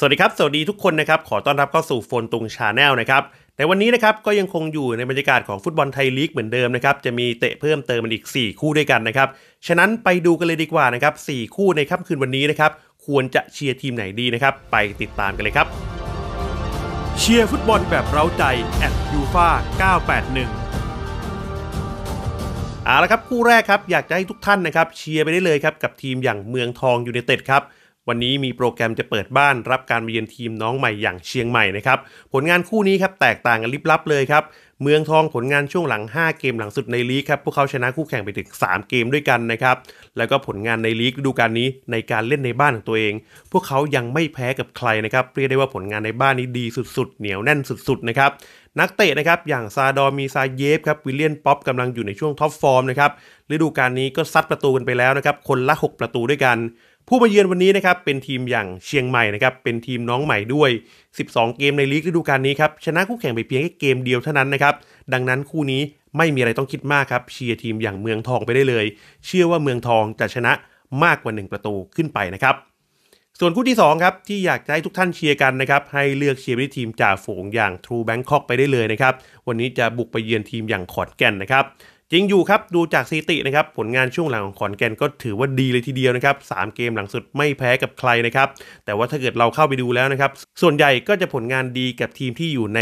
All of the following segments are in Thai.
สวัสดีครับ สวัสดีทุกคนนะครับ ขอต้อนรับเข้าสู่โฟนตุงชาแนลนะครับในวันนี้นะครับก็ยังคงอยู่ในบรรยากาศของฟุตบอลไทยลีกเหมือนเดิมนะครับ จะมีเตะเพิ่มเติมอีก 4 คู่ด้วยกันนะครับฉะนั้นไปดูกันเลยดีกว่านะครับ4คู่ในค่ำคืนวันนี้นะครับ ควรจะเชียร์ทีมไหนดีนะครับ ไปติดตามกันเลยครับ เชียร์ฟุตบอลแบบเราใจแอดยูฟา981เอาละครับคู่แรกครับอยากจะให้ทุกท่านนะครับเชียร์ไปได้เลยครับกับทีมอย่างเมืองทองยูเนเต็ดครับวันนี้มีโปรแกรมจะเปิดบ้านรับการเยือนทีมน้องใหม่อย่างเชียงใหม่นะครับผลงานคู่นี้ครับแตกต่างกันลิบลับเลยครับเมืองทองผลงานช่วงหลัง 5 เกมหลังสุดในลีกครับพวกเขาชนะคู่แข่งไปถึง 3 เกมด้วยกันนะครับแล้วก็ผลงานในลีกดูการนี้ในการเล่นในบ้านของตัวเอง พวกเขายังไม่แพ้กับใครนะครับเรียกได้ว่าผลงานในบ้านนี้ดีสุดๆ เหนียวแน่นสุดๆนะครับนักเตะนะครับอย่างซาดอมีซาเยฟครับวิลเลียนป๊อปกำลังอยู่ในช่วงท็อปฟอร์มนะครับฤดูการนี้ก็ซัดประตูกันไปแล้วนะครับคนละ 6 ประตูด้วยกันผู้มาเยือนวันนี้นะครับเป็นทีมอย่างเชียงใหม่นะครับเป็นทีมน้องใหม่ด้วย 12 เกมในลีกฤดูกาลนี้ครับ ชนะคู่แข่งไปเพียงแค่เกมเดียวเท่านั้นนะครับ ดังนั้นคู่นี้ไม่มีอะไรต้องคิดมากครับ เชียร์ทีมอย่างเมืองทองไปได้เลย เชื่อว่าเมืองทองจะชนะมากกว่า 1 ประตูขึ้นไปนะครับ ส่วนคู่ที่2ครับ ที่อยากจะให้ทุกท่านเชียร์กันนะครับให้เลือกเชียร์ไปที่ทีมจ่าฝูงอย่างทรูแบงคอกไปได้เลยนะครับวันนี้จะบุกไปเยือนทีมอย่างขอนแก่นนะครับจริงอยู่ครับ ดูจากสถิตินะครับผลงานช่วงหลังของขอนแก่นก็ถือว่าดีเลยทีเดียวนะครับสามเกมหลังสุดไม่แพ้กับใครนะครับ แต่ว่าถ้าเกิดเราเข้าไปดูแล้วนะครับ ส่วนใหญ่ก็จะผลงานดีกับทีมที่อยู่ใน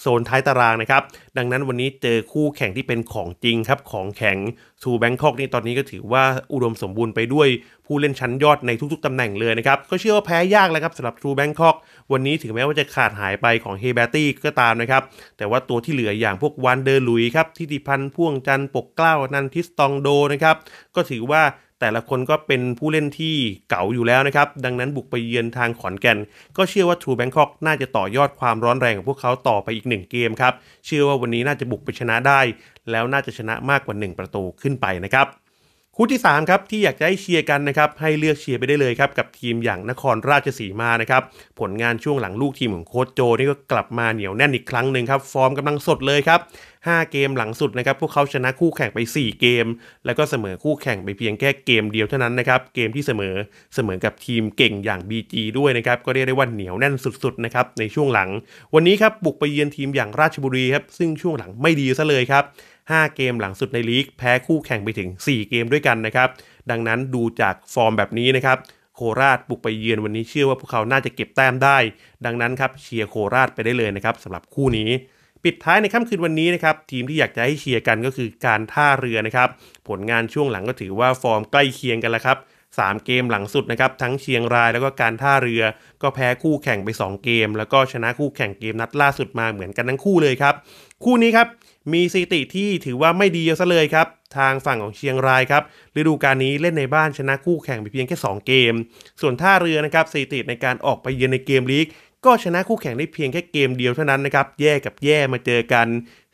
โซนท้ายตารางนะครับดังนั้นวันนี้เจอคู่แข่งที่เป็นของจริงครับ ของแข็งสูแบงคอกนี่ตอนนี้ก็ถือว่าอุดมสมบูรณ์ไปด้วยผู้เล่นชั้นยอดในทุกๆตำแหน่งเลยนะครับ ก็เชื่อว่าแพ้ยากแล้วครับสำหรับทูแบงคอกวันนี้ถึงแม้ว่าจะขาดหายไปของเฮเบตี้ก็ตามนะครับ แต่ว่าตัวที่เหลืออย่างพวกวันเดอร์ลุยครับทิติพันธ์พ่วงจันปกเกล้านันทิสตองโดนะครับก็ถือว่าแต่ละคนก็เป็นผู้เล่นที่เก่าอยู่แล้วนะครับ ดังนั้นบุกไปเยือนทางขอนแก่นก็เชื่อว่าทรูแบงคอกน่าจะต่อยอดความร้อนแรงของพวกเขาต่อไปอีกหนึ่งเกมครับ เชื่อว่าวันนี้น่าจะบุกไปชนะได้ แล้วน่าจะชนะมากกว่า1ประตูขึ้นไปนะครับคู่ที่3ครับที่อยากจะให้เชียร์กันนะครับให้เลือกเชียร์ไปได้เลยครับกับทีมอย่างนครราชสีมานะครับผลงานช่วงหลังลูกทีมของโค้ชโจนี่ก็กลับมาเหนียวแน่นอีกครั้งหนึ่งครับฟอร์มกำลังสดเลยครับ5เกมหลังสุดนะครับพวกเขาชนะคู่แข่งไป 4 เกม แล้วก็เสมอคู่แข่งไปเพียงแค่เกมเดียวเท่านั้นนะครับ เกมที่เสมอเสมอกับทีมเก่งอย่าง BG ด้วยนะครับก็เรียกได้ว่าเหนียวแน่นสุดๆนะครับในช่วงหลัง วันนี้ครับบุกไปเยือนทีมอย่างราชบุรีครับซึ่งช่วงหลังไม่ดีซะเลยครับ5 เกมหลังสุดในลีก แพ้คู่แข่งไปถึง 4 เกมด้วยกันนะครับ ดังนั้นดูจากฟอร์มแบบนี้นะครับโคราชบุกไปเยือนวันนี้เชื่อว่าพวกเขาน่าจะเก็บแต้มได้ ดังนั้นครับ เชียร์โคราชไปได้เลยนะครับสำหรับคู่นี้ ปิดท้ายในค่ำคืนวันนี้นะครับ ทีมที่อยากจะให้เชียร์กันก็คือการท่าเรือนะครับ ผลงานช่วงหลังก็ถือว่าฟอร์มใกล้เคียงกันแล้วครับ3เกมหลังสุดนะครับทั้งเชียงรายแล้วก็การท่าเรือ ก็แพ้คู่แข่งไป2เกมแล้วก็ชนะคู่แข่งเกมนัดล่าสุดมาเหมือนกันทั้งคู่เลยครับคู่นี้ครับมีสถิติที่ถือว่าไม่ดีเยอะซะเลยครับ ทางฝั่งของเชียงรายครับ ฤดูกาลนี้เล่นในบ้านชนะคู่แข่งไปเพียงแค่ 2เกมส่วนท่าเรือนะครับสถิติในการออกไปเยือนในเกมลีกก็ชนะคู่แข่งได้เพียงแค่เกมเดียวเท่านั้นนะครับแย่กับแย่มาเจอกัน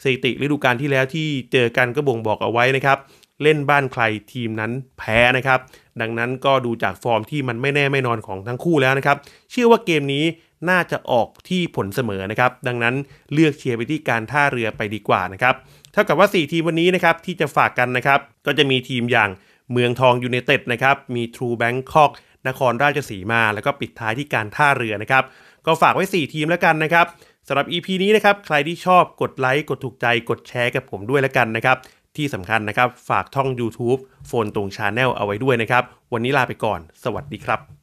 สถิติฤดูกาลที่แล้วที่เจอกันก็บ่งบอกเอาไว้นะครับเล่นบ้านใครทีมนั้นแพ้นะครับ ดังนั้นก็ดูจากฟอร์มที่มันไม่แน่ ไม่นอนของทั้งคู่แล้วนะครับ เชื่อว่าเกมนี้น่าจะออกที่ผลเสมอนะครับดังนั้นเลือกเชียร์ไปที่ การท่าเรือไปดีกว่านะครับเท่ากับว่า 4 ทีมวันนี้นะครับที่จะฝากกันนะครับ ก็จะมีทีมอย่างเมืองทองยูเนเต็ดนะครับมีทรูแบงคอกนครราชสีมา แล้วก็ปิดท้ายที่การท่าเรือนะครับก็ฝากไว้ 4 ทีมแล้วกันนะครับสำหรับ EP นี้นะครับใครที่ชอบกดไลค์กดถูกใจกดแชร์กับผมด้วยแล้วกันนะครับที่สำคัญนะครับ ฝากท่อง YouTube โฟนตรงชาแนลเอาไว้ด้วยนะครับ วันนี้ลาไปก่อนสวัสดีครับ